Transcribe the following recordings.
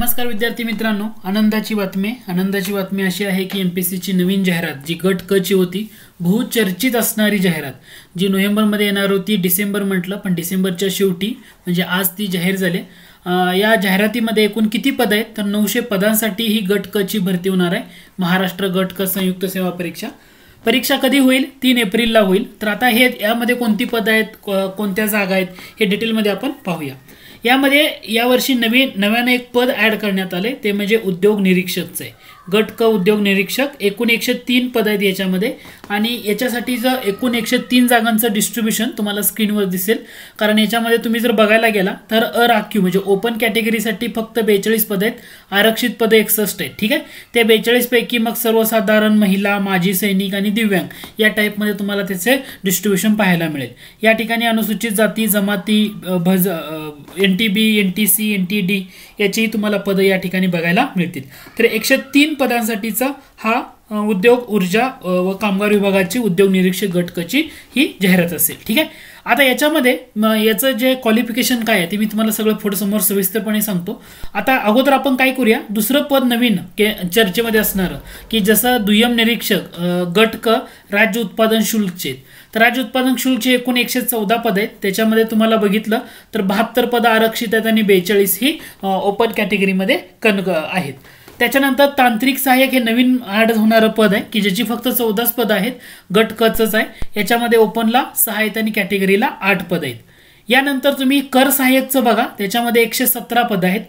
नमस्कार विद्यार्थी मित्रांनो आनंदाची बातमी आनंदाची बातमी अशी आहे की एम पी सीची नवीन जाहिरात जी गट क ची होती बहुचर्चित असणारी जाहिरात जी नोव्हेंबरमध्ये येणार होती डिसेंबर म्हटलं पण डिसेंबरच्या शेवटी म्हणजे आज ती जाहीर झाली या जाहिरातीमध्ये एकूण किती पद आहेत तर नऊशे पदांसाठी ही गट क ची भरती होणार आहे महाराष्ट्र गट क संयुक्त सेवा परीक्षा परीक्षा कधी होईल तीन एप्रिलला होईल तर आता हे यामध्ये कोणती पद आहेत कोणत्या जागा आहेत हे डिटेलमध्ये आपण पाहूया यामध्ये यावर्षी नवीन नव्यानं एक पद ॲड करण्यात आले ते म्हणजे उद्योग निरीक्षकचे आहे गट क उद्योग निरीक्षक एकूण एकशे तीन पद आहेत याच्यामध्ये आणि याच्यासाठी जर एकूण एकशे तीन जागांचं डिस्ट्रीब्युशन तुम्हाला स्क्रीनवर दिसेल कारण याच्यामध्ये तुम्ही जर बघायला गेला तर अ राखीव म्हणजे ओपन कॅटेगरीसाठी फक्त बेचाळीस पद आहेत आरक्षित पदे एकसष्ट आहेत ठीक आहे त्या बेचाळीसपैकी मग सर्वसाधारण महिला माजी सैनिक आणि दिव्यांग या टाईपमध्ये तुम्हाला त्याचे डिस्ट्रीब्युशन पाहायला मिळेल या ठिकाणी अनुसूचित जाती जमाती भज N T B N T C N T D याचीही तुम्हाला पदं या ठिकाणी बघायला मिळतील तर एकशे तीन तीन पदांसाठीचा हा उद्योग ऊर्जा व कामगार विभागाची उद्योग निरीक्षक गटकची ही जाहिरात असेल ठीक आहे आता याच्यामध्ये याचं जे क्वालिफिकेशन काय आहे ते मी तुम्हाला सगळं समोर सविस्तरपणे सांगतो आता अगोदर आपण काय करूया दुसरं पद नवीन के चर्चेमध्ये असणार की जसं दुय्यम निरीक्षक गट क राज्य उत्पादन शुल्कचे तर राज्य उत्पादन शुल्कचे एकूण एकशे चौदा पद आहेत त्याच्यामध्ये तुम्हाला बघितलं तर बहात्तर पदं आरक्षित आहेत आणि बेचाळीस ही ओपन कॅटेगरीमध्ये कन आहेत त्याच्यानंतर तांत्रिक सहाय्यक हे नवीन आड़ होणारं पद आहे की ज्याची फक्त चौदाच पद आहेत गट कचच आहे याच्यामध्ये ओपनला सहाय्यता आणि कॅटेगरीला आठ पद आहेत यानंतर तुम्ही कर सहाय्यकचं बघा त्याच्यामध्ये एकशे सतरा पद आहेत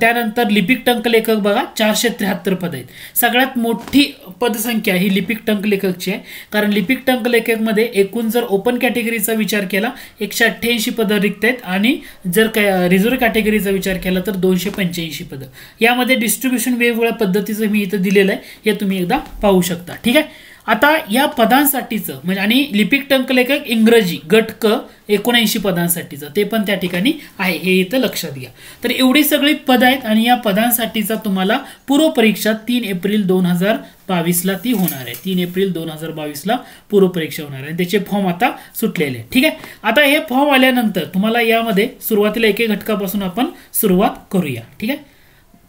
त्यानंतर लिपिक टंक लेखक बघा चारशे त्र्याहत्तर पद आहेत सगळ्यात मोठी पदसंख्या ही लिपिक टंक लेखकची आहे कारण लिपिक टंक टंकलेखकमध्ये एकूण जर ओपन कॅटेगरीचा विचार केला एकशे अठ्ठ्याऐंशी पदं रिक्त आहेत आणि जर कॅ रिझर्व्ह कॅटेगरीचा विचार केला तर दोनशे पंच्याऐंशी पदं यामध्ये डिस्ट्रीब्युशन वेगवेगळ्या पद्धतीचं मी इथं दिलेलं आहे हे तुम्ही एकदा पाहू शकता ठीक आहे आता या पदांसाठीचं म्हणजे आणि लिपिक टंक लेखक इंग्रजी गट क एकोणऐंशी पदांसाठीचं ते पण त्या ठिकाणी आहे हे इथं लक्षात घ्या तर एवढी सगळी पद आहेत आणि या पदांसाठीचा तुम्हाला पूर्वपरीक्षा तीन एप्रिल दोन हजार बावीसला ती होणार आहे तीन एप्रिल दोन हजार बावीसला पूर्वपरीक्षा होणार आहे त्याचे फॉर्म आता सुटलेले आहेत ठीक आहे आता हे फॉर्म आल्यानंतर तुम्हाला यामध्ये सुरुवातीला एके घटकापासून आपण सुरुवात करूया ठीक आहे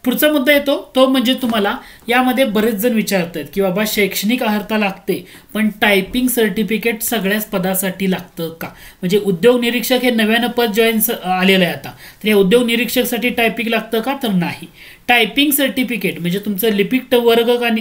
पुढचा मुद्दा येतो तो म्हणजे तुम्हाला यामध्ये बरेच जण विचारत आहेत की बाबा शैक्षणिक अर्हता लागते पण टायपिंग सर्टिफिकेट सगळ्याच पदासाठी लागतं का म्हणजे उद्योग निरीक्षक हे नव्यानं पद जॉईन आलेलं आहे आता तर या उद्योग निरीक्षकसाठी टायपिंग लागतं का तर नाही टायपिंग सर्टिफिकेट म्हणजे तुमचं लिपिक वर्गकानी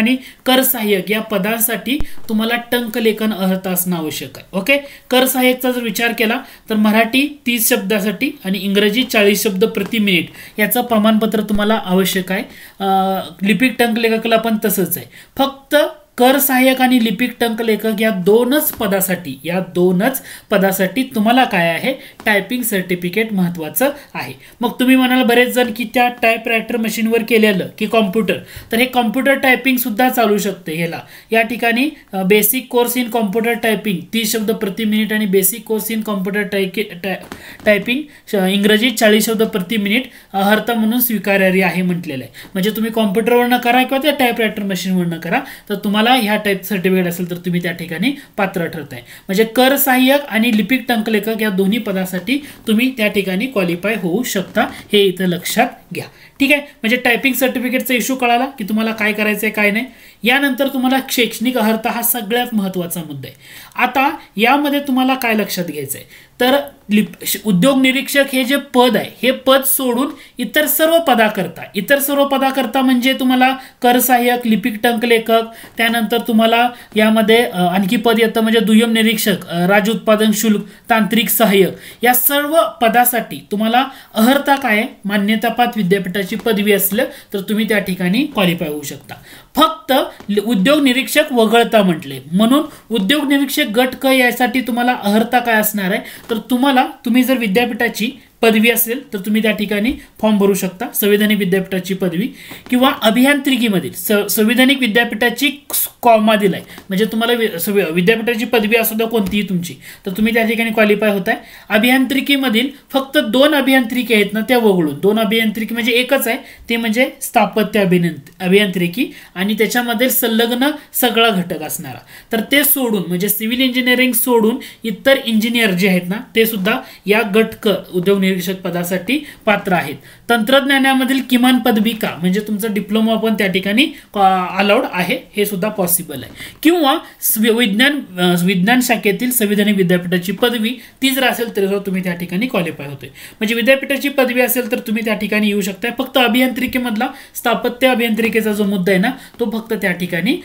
आणि कर सहाय्यक या पदांसाठी तुम्हाला टंकलेखन अर्हत असणं आवश्यक आहे ओके कर सहाय्यकचा जर विचार केला तर मराठी तीस शब्दासाठी आणि इंग्रजी चाळीस शब्द प्रति मिनिट याचं प्रमाणपत्र तुम्हाला आवश्यक आहे लिपिक टंकलेखकाला पण तसंच आहे फक्त कर सहाय्यक आणि लिपिक टंकलेखक या दोनच पदासाठी या दोनच पदासाठी तुम्हाला काय आहे टायपिंग सर्टिफिकेट महत्त्वाचं आहे मग तुम्ही म्हणाल बरेच जण की त्या टायपरायटर मशीनवर केलेलं की कॉम्प्युटर तर हे कॉम्प्युटर टायपिंगसुद्धा चालू शकते ह्याला या ठिकाणी basic course in computer typing तीस शब्द प्रति मिनिट आणि बेसिक कोर्स इन कॉम्प्युटर टाय टायपिंग इंग्रजीत चाळीस शब्द प्रति मिनिट हर्ता म्हणून स्वीकारार्ह आहे म्हटलेलं आहे म्हणजे तुम्ही कॉम्प्युटरवरनं करा किंवा त्या टाईप रायटर मशीनवरनं करा तर तुम्हाला तुम्हाला ह्या टाईप सर्टिफिकेट असेल तर तुम्ही त्या ठिकाणी पात्र ठरताय म्हणजे कर सहाय्यक आणि लिपिक टंकलेखक या दोन्ही पदासाठी तुम्ही त्या ठिकाणी क्वालिफाय होऊ शकता हे इथं लक्षात घ्या ठीक आहे म्हणजे टायपिंग सर्टिफिकेटचा इश्यू कळाला की तुम्हाला काय करायचं आहे काय नाही यानंतर तुम्हाला शैक्षणिक अर्हता हा सगळ्यात महत्वाचा मुद्दा आहे आता यामध्ये तुम्हाला काय लक्षात घ्यायचं आहे तर उद्योग निरीक्षक हे जे पद आहे हे पद सोडून इतर सर्व पदाकरता इतर सर्व पदाकरता म्हणजे तुम्हाला कर सहाय्यक लिपिक टंकलेखक त्यानंतर तुम्हाला यामध्ये आणखी पद येतं म्हणजे दुय्यम निरीक्षक राज उत्पादन शुल्क तांत्रिक सहाय्यक या सर्व पदासाठी तुम्हाला अर्हता काय मान्यता पात्र विद्यापीठाची पदवी असलं तर तुम्ही त्या ठिकाणी क्वालिफाय होऊ शकता फक्त उद्योग निरीक्षक वगळता म्हटले म्हणून उद्योग निरीक्षक गट क यासाठी तुम्हाला अर्हता काय असणार आहे तर तुम्हाला तुम्ही जर विद्यापीठाची पदवी असेल तर तुम्ही त्या ठिकाणी फॉर्म भरू शकता संविधानिक विद्यापीठाची पदवी किंवा अभियांत्रिकीमधील स संविधानिक विद्यापीठाची कॉमा दिलाय म्हणजे तुम्हाला विद्यापीठाची पदवी असू द्या कोणतीही तुमची तर तुम्ही त्या ठिकाणी क्वालिफाय आहे अभियांत्रिकीमधील फक्त दोन अभियांत्रिकी आहेत ना त्या वगळून दोन अभियांत्रिकी म्हणजे एकच आहे ते म्हणजे स्थापत्य अभिनंत अभियांत्रिकी आणि त्याच्यामध्ये संलग्न सगळा घटक असणारा तर ते सोडून म्हणजे सिव्हिल इंजिनिअरिंग सोडून इतर इंजिनियर जे आहेत ना ते सुद्धा या गटक उद्योग निर्देशक पदासाठी पात्र आहेत तंत्रज्ञानामधील किमान पदविका म्हणजे तुमचा डिप्लोमा पण त्या ठिकाणी अलाउड आहे हे सुद्धा पॉसिबल आहे किंवा विज्ञान विज्ञान शाखेतील संविधानिक विद्यापीठाची पदवी ती जर असेल तर तुम्ही त्या ठिकाणी क्वालिफाय होते म्हणजे विद्यापीठाची पदवी असेल तर तुम्ही त्या ठिकाणी येऊ शकता फक्त अभियांत्रिकेमधला स्थापत्य अभियांत्रिकेचा जो मुद्दा आहे ना तो फक्त त्या ठिकाणी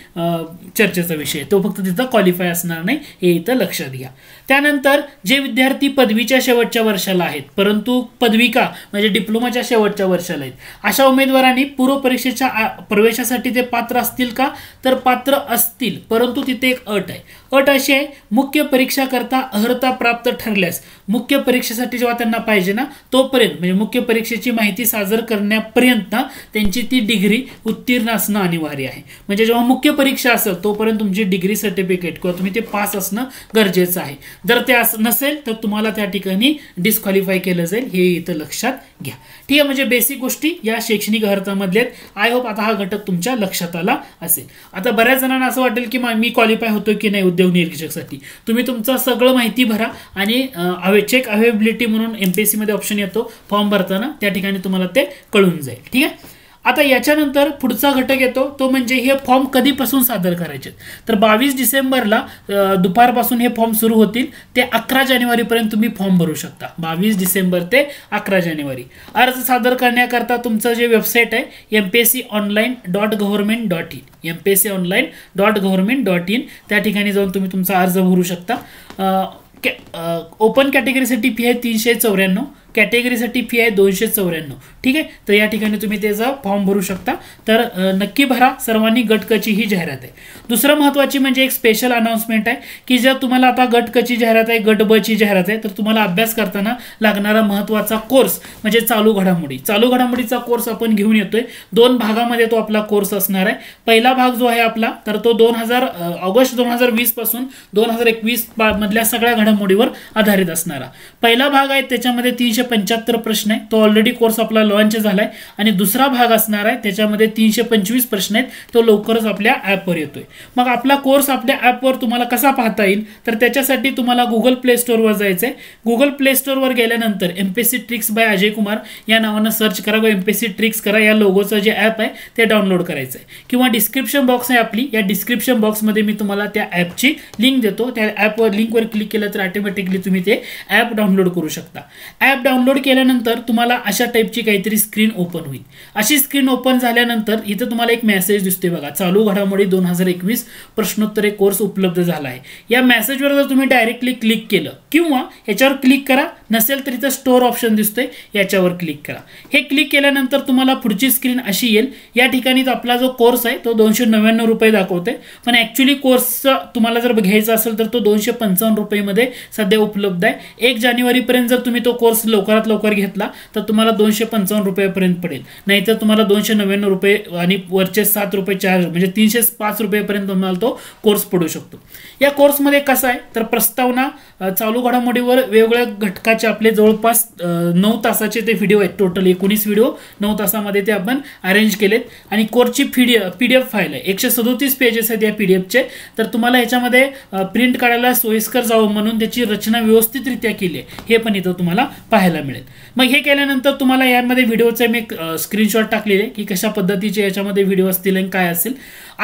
चर्चेचा विषय तो फक्त तिथं क्वालिफाय असणार नाही हे इथं लक्षात घ्या त्यानंतर जे विद्यार्थी पदवीच्या शेवटच्या वर्षाला आहेत परंतु पदविका म्हणजे डिप्लोमाच्या शेवटच्या वर्षाला आहेत अशा उमेदवारांनी पूर्व परीक्षेच्या प्रवेशासाठी ते पात्र असतील का तर पात्र असतील परंतु तिथे एक अट आहे अट अशी आहे मुख्य परीक्षा करता अर्हता प्राप्त ठरल्यास मुख्य परीक्षेसाठी जेव्हा त्यांना पाहिजे ना तोपर्यंत म्हणजे मुख्य परीक्षेची माहिती सादर करण्यापर्यंत त्यांची ती डिग्री उत्तीर्ण असणं अनिवार्य आहे म्हणजे जेव्हा मुख्य परीक्षा असेल तोपर्यंत तुमची डिग्री सर्टिफिकेट किंवा तुम्ही ते पास असणं गरजेचं आहे जर ते नसेल तर तुम्हाला त्या ठिकाणी डिस्क्वालिफाय केलं जाईल हे इथं लक्षात घ्या ठीक आहे म्हणजे बेसिक गोष्टी या शैक्षणिक अर्थामधल्या आहेत आय होप आता हा घटक तुमच्या लक्षात आला असेल आता बऱ्याच जणांना असं वाटेल की मी क्वालिफाय होतो की नाही उद्योग निरीक्षकसाठी तुम्ही तुमचं सगळं माहिती भरा आणि अवे चेक अवेबिलिटी म्हणून मध्ये ऑप्शन येतो फॉर्म भरताना त्या ठिकाणी तुम्हाला ते कळून जाईल ठीक आहे आता याच्यानंतर पुढचा घटक येतो तो म्हणजे हे फॉर्म कधीपासून सादर करायचे तर बावीस डिसेंबरला दुपारपासून हे फॉर्म सुरू होतील ते अकरा जानेवारीपर्यंत तुम्ही फॉर्म भरू शकता बावीस डिसेंबर ते अकरा जानेवारी अर्ज सादर करण्याकरता तुमचं जे वेबसाईट आहे M P S C online dot government dot in M P S C online dot government dot in त्या ठिकाणी जाऊन तुम्ही तुमचा अर्ज भरू शकता ओपन कॅटेगरीसाठी फी आहे तीनशे चौऱ्याण्णव कॅटेगरीसाठी फी आहे दोनशे चौऱ्याण्णव ठीक आहे तर या ठिकाणी तुम्ही त्याचा फॉर्म भरू शकता तर नक्की भरा सर्वांनी गटकची ही जाहिरात आहे दुसरं महत्त्वाची म्हणजे एक स्पेशल अनाउन्समेंट आहे की जर तुम्हाला आता गटकची जाहिरात आहे गट बची जाहिरात आहे तर तुम्हाला अभ्यास करताना लागणारा महत्त्वाचा कोर्स म्हणजे चालू घडामोडी चालू घडामोडीचा कोर्स आपण घेऊन येतोय दोन भागामध्ये तो आपला कोर्स असणार आहे पहिला भाग जो आहे आपला तर तो दोन हजार ऑगस्ट दोन हजार वीसपासून दोन हजार एकवीस मधल्या सगळ्या घडामोडीवर आधारित असणारा पहिला भाग आहे त्याच्यामध्ये तीनशे पंच्याहत्तर प्रश्न आहे तो ऑलरेडी कोर्स आपला लॉन्च झालाय आणि दुसरा भाग असणार आहे त्याच्यामध्ये तीनशे पंचवीस प्रश्न आहेत तो लवकरच आपल्या ॲपवर येतोय मग आपला कोर्स आपल्या ॲपवर तुम्हाला कसा पाहता येईल तर त्याच्यासाठी तुम्हाला गुगल प्ले स्टोअरवर जायचं आहे गुगल प्ले स्टोअरवर गेल्यानंतर M tricks by Ajay Kumar या नावानं सर्च करा व एम ट्रिक्स करा या लोगोचं जे ॲप आहे ते डाउनलोड करायचं आहे किंवा डिस्क्रिप्शन बॉक्स आहे आपली या डिस्क्रिप्शन बॉक्समध्ये मी तुम्हाला त्या ॲपची लिंक देतो त्या ॲपवर लिंकवर क्लिक केलं तर ऑटोमॅटिकली तुम्ही ते ॲप डाउनलोड करू शकता ॲप डाउनलोड केल्यानंतर तुम्हाला अशा टाईपची काहीतरी स्क्रीन ओपन होईल अशी स्क्रीन ओपन झाल्यानंतर इथं तुम्हाला एक मेसेज दिसतोय बघा चालू घडामोडी दोन हजार एकवीस प्रश्नोत्तरे कोर्स उपलब्ध झाला आहे या मेसेजवर जर तुम्ही डायरेक्टली क्लिक केलं किंवा याच्यावर क्लिक करा नसेल तर इथं स्टोअर ऑप्शन दिसतोय याच्यावर क्लिक करा हे क्लिक केल्यानंतर तुम्हाला पुढची स्क्रीन अशी येईल या ठिकाणी आपला जो कोर्स आहे तो दोनशे नव्याण्णव रुपये दाखवते पण ॲक्च्युली कोर्सचा तुम्हाला जर घ्यायचा असेल तर तो दोनशे पंचावन्न मध्ये सध्या उपलब्ध आहे एक जानेवारीपर्यंत जर तुम्ही तो कोर्स लवकर लवकरात लवकर घेतला तर तुम्हाला दोनशे पंचावन्न रुपयापर्यंत पडेल नाहीतर तुम्हाला दोनशे नव्याण्णव रुपये आणि वरचे सात रुपये चार्ज म्हणजे तीनशे पाच रुपयेपर्यंत तुम्हाला तो कोर्स पडू शकतो या कोर्समध्ये कसा आहे तर प्रस्तावना चालू घडामोडीवर वेगवेगळ्या घटकाचे आपले जवळपास नऊ तासाचे ते व्हिडिओ आहेत टोटल एकोणीस व्हिडिओ नऊ तासामध्ये ते आपण अरेंज केलेत आणि कोर्सची पीडी पी डी फाईल आहे एकशे सदोतीस पेजेस आहेत या पी चे तर तुम्हाला याच्यामध्ये प्रिंट काढायला सोयीस्कर जावं म्हणून त्याची रचना व्यवस्थितरित्या केली आहे हे पण इथं तुम्हाला पाहायला पाहायला मिळेल मग हे केल्यानंतर तुम्हाला यामध्ये व्हिडिओचे मी स्क्रीनशॉट टाकलेले की कशा पद्धतीचे याच्यामध्ये व्हिडिओ असतील आणि काय असेल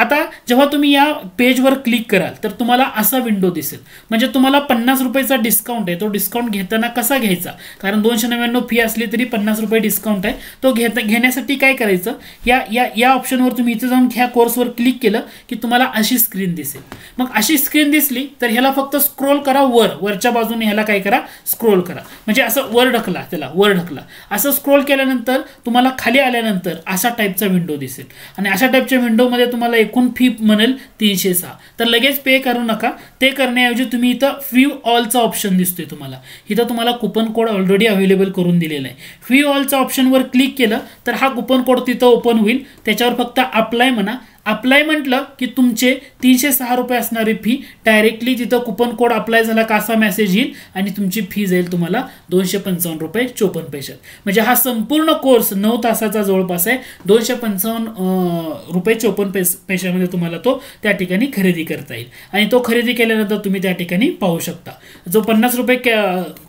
आता जेव्हा तुम्ही या पेजवर क्लिक कराल तर तुम्हाला असा विंडो दिसेल म्हणजे तुम्हाला पन्नास रुपयेचा डिस्काउंट आहे तो डिस्काउंट घेताना कसा घ्यायचा कारण दोनशे नव्याण्णव फी असली तरी पन्नास रुपये डिस्काउंट आहे तो घेता घेण्यासाठी काय करायचं या या या ऑप्शनवर तुम्ही इथे जाऊन ह्या कोर्सवर क्लिक केलं की तुम्हाला अशी स्क्रीन दिसेल मग अशी स्क्रीन दिसली तर ह्याला फक्त स्क्रोल करा वर वरच्या बाजूने ह्याला काय करा स्क्रोल करा म्हणजे असं वर ढकला त्याला वर ढकला असं स्क्रोल केल्यानंतर तुम्हाला खाली आल्यानंतर अशा टाईपचा विंडो दिसेल आणि अशा टाईपच्या विंडोमध्ये तुम्हाला एकूण फी म्हणेल तीनशे सहा तर लगेच पे करू नका ते करण्याऐवजी तुम्ही इथं फ्यू ऑलचा ऑप्शन दिसतोय तुम्हाला इथं तुम्हाला कुपन कोड ऑलरेडी अवेलेबल करून दिलेला आहे फ्यू ऑलचा ऑप्शनवर क्लिक केलं तर हा कुपन कोड तिथं ओपन होईल त्याच्यावर फक्त अप्लाय म्हणा अप्लाय म्हटलं की तुमचे तीनशे सहा रुपये असणारी फी डायरेक्टली तिथं कुपन कोड अप्लाय झाला का असा मेसेज येईल आणि तुमची फी जाईल तुम्हाला दोनशे पंचावन्न रुपये चोपन्न पैशात म्हणजे हा संपूर्ण कोर्स नऊ तासाचा जवळपास आहे दोनशे पंचावन्न रुपये चोपन्न पैस पैशामध्ये तुम्हाला तो त्या ठिकाणी खरेदी करता येईल आणि तो खरेदी केल्यानंतर तुम्ही त्या ठिकाणी पाहू शकता जो पन्नास रुपये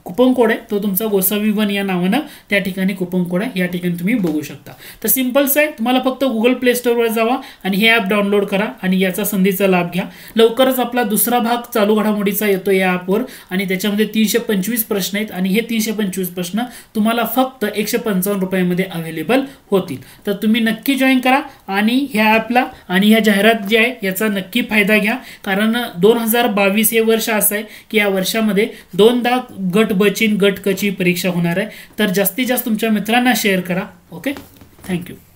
कुपन कोड आहे तो तुमचा गोसावी वन या नावानं त्या ठिकाणी कुपन कोड आहे या ठिकाणी तुम्ही बघू शकता तर सिम्पल्स आहे तुम्हाला फक्त गुगल प्ले स्टोरवर जावा आणि हे ॲप डाउनलोड करा आणि याचा संधीचा लाभ घ्या लवकरच आपला दुसरा भाग चालू घडामोडीचा येतो या ॲपवर आणि त्याच्यामध्ये तीनशे पंचवीस प्रश्न आहेत आणि हे तीनशे पंचवीस प्रश्न तुम्हाला फक्त एकशे पंचावन्न रुपयामध्ये अवेलेबल होतील तर तुम्ही नक्की जॉईन करा आणि ह्या ॲपला आणि ह्या जाहिरात जी आहे याचा नक्की फायदा घ्या कारण दोन हजार बावीस हे वर्ष असं आहे की या वर्षामध्ये दोनदा गट बचिन गट कची परीक्षा होणार आहे तर जास्तीत जास्त तुमच्या मित्रांना शेअर करा ओके थँक्यू